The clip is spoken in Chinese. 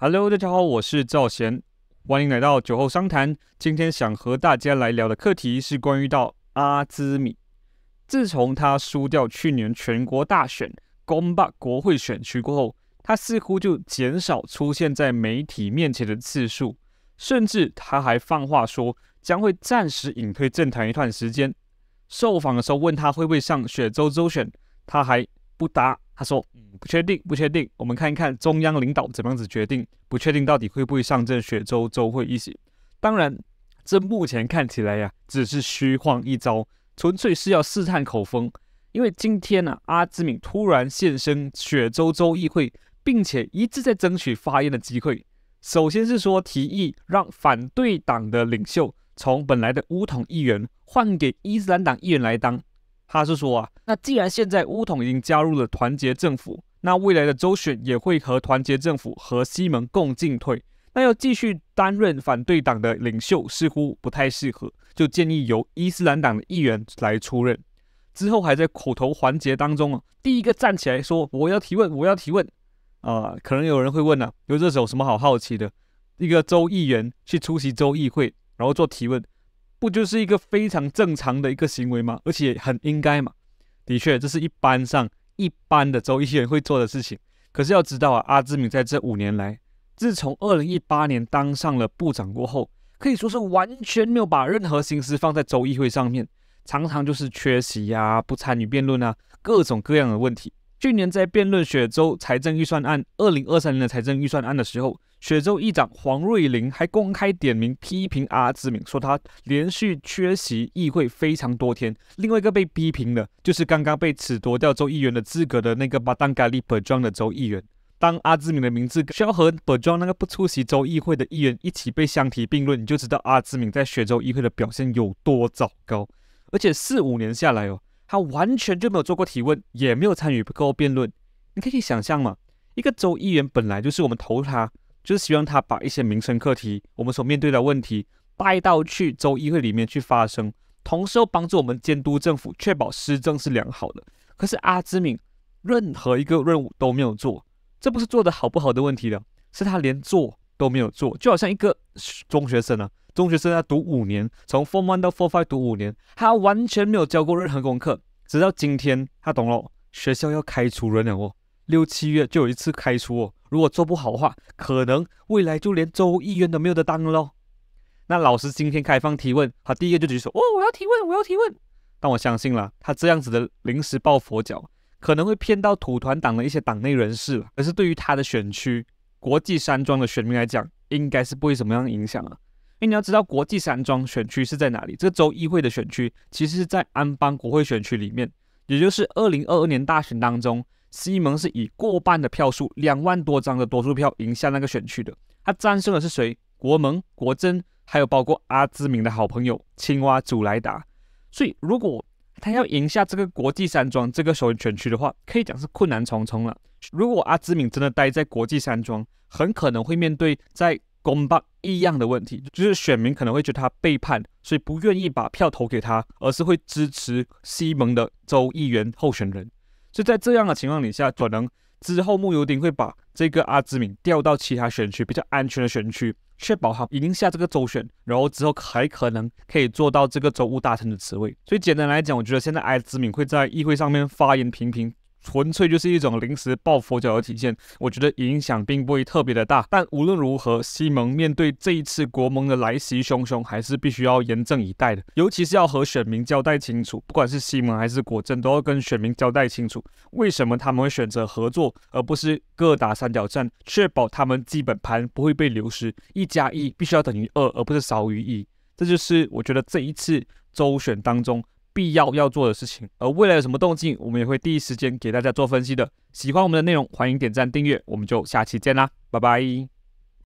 Hello，大家好，我是赵贤，欢迎来到酒后商谈。今天想和大家来聊的课题是关于到阿兹米。自从他输掉去年全国大选、公霸国会选区过后，他似乎就减少出现在媒体面前的次数，甚至他还放话说将会暂时隐退政坛一段时间。受访的时候问他会不会上雪州州选，他还不答。他说：“嗯，不确定，不确定，我们看一看中央领导怎么样子决定。不确定到底会不会上阵雪州州会议席。当然，这目前看起来呀，只是虚晃一招，纯粹是要试探口风。因为今天呢，阿兹敏突然现身雪州州议会，并且一直在争取发言的机会。首先是说，提议让反对党的领袖从本来的乌统议员换给伊斯兰党议员来当。”他是说啊，那既然现在乌统已经加入了团结政府，那未来的周选也会和团结政府和西蒙共进退。那要继续担任反对党的领袖，似乎不太适合，就建议由伊斯兰党的议员来出任。之后还在口头环节当中，第一个站起来说：“我要提问，我要提问。”啊，可能有人会问呢，有这有什么好好奇的？一个州议员去出席州议会，然后做提问。不就是一个非常正常的一个行为吗？而且很应该嘛。的确，这是一般上一般的州议人会做的事情。可是要知道啊，阿兹米在这五年来，自从二零一八年当上了部长过后，可以说是完全没有把任何心思放在州议会上面，常常就是缺席呀、不参与辩论啊，各种各样的问题。去年在辩论雪州财政预算案（二零二三年的财政预算案）的时候，雪州议长黄瑞麟还公开点名批评阿兹敏，说他连续缺席议会非常多天。另外一个被批评的，就是刚刚被褫夺掉州议员的资格的那个巴丹嘎利本庄的州议员。当阿兹敏的名字需要和本庄那个不出席州议会的议员一起被相提并论，你就知道阿兹敏在雪州议会的表现有多糟糕。而且四五年下来哦。他完全就没有做过提问，也没有参与过辩论。你可以想象吗？一个州议员本来就是我们投他，就是希望他把一些民生课题，我们所面对的问题带到去州议会里面去发声，同时又帮助我们监督政府，确保施政是良好的。可是阿兹敏任何一个任务都没有做，这不是做的好不好的问题了，是他连做。都没有做，就好像一个中学生啊，中学生他读五年，从 f o r m one 到 four five 读五年，他完全没有教过任何功课，直到今天他懂了，学校要开除人了哦，六七月就有一次开除哦，如果做不好的话，可能未来就连州议员都没有得当喽。那老师今天开放提问，他第一个就举手，哦，我要提问，我要提问。但我相信了，他这样子的临时抱佛脚，可能会骗到土团党的一些党内人士而是对于他的选区。国际山庄的选民来讲，应该是不会什么样的影响啊，因为你要知道国际山庄选区是在哪里，这个州议会的选区其实是在安邦国会选区里面，也就是二零二二年大选当中，西蒙是以过半的票数，两万多张的多数票赢下那个选区的，他战胜的是谁？国盟、国珍，还有包括阿兹明的好朋友青蛙祖莱达，所以如果他要赢下这个国际山庄这个选区的话，可以讲是困难重重了。如果阿兹敏真的待在国际山庄，很可能会面对在公巴异样的问题，就是选民可能会觉得他背叛，所以不愿意把票投给他，而是会支持西蒙的州议员候选人。所以在这样的情况底下，可能之后穆尤丁会把这个阿兹敏调到其他选区比较安全的选区。确保他赢下这个周选，然后之后还可能可以做到这个州务大臣的职位。所以简单来讲，我觉得现在艾斯敏会在议会上面发言频频。纯粹就是一种临时抱佛脚的体现，我觉得影响并不会特别的大。但无论如何，西蒙面对这一次国盟的来袭，汹汹，还是必须要严阵以待的。尤其是要和选民交代清楚，不管是西蒙还是果真，都要跟选民交代清楚，为什么他们会选择合作，而不是各打三角战，确保他们基本盘不会被流失。一加一必须要等于二，而不是少于一。这就是我觉得这一次周选当中。必要要做的事情，而未来有什么动静，我们也会第一时间给大家做分析的。喜欢我们的内容，欢迎点赞订阅，我们就下期见啦，拜拜。